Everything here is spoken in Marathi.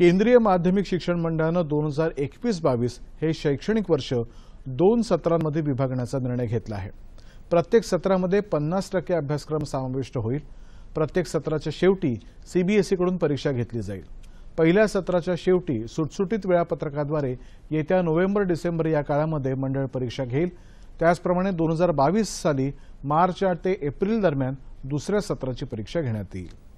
केंद्रीय माध्यमिक शिक्षण मंडळानं दोन हजार एकवीस बावीस हे शैक्षणिक वर्ष दोन सत्रांमध्ये विभागण्याचा निर्णय घेतला आहे प्रत्येक सत्रामध्ये पन्नास टक्के अभ्यासक्रम समाविष्ट होईल प्रत्येक सत्राच्या शेवटी सीबीएसईकडून परीक्षा घेतली जाईल पहिल्या सत्राच्या शेवटी सुटसुटीत वेळापत्रकाद्वारे येत्या नोव्हेंबर डिसेंबर या काळामध्ये मंडळ परीक्षा घेईल त्याचप्रमाणे दोन हजार बावीस साली मार्च ते एप्रिल दरम्यान दुसऱ्या सत्राची परीक्षा घेण्यात येईल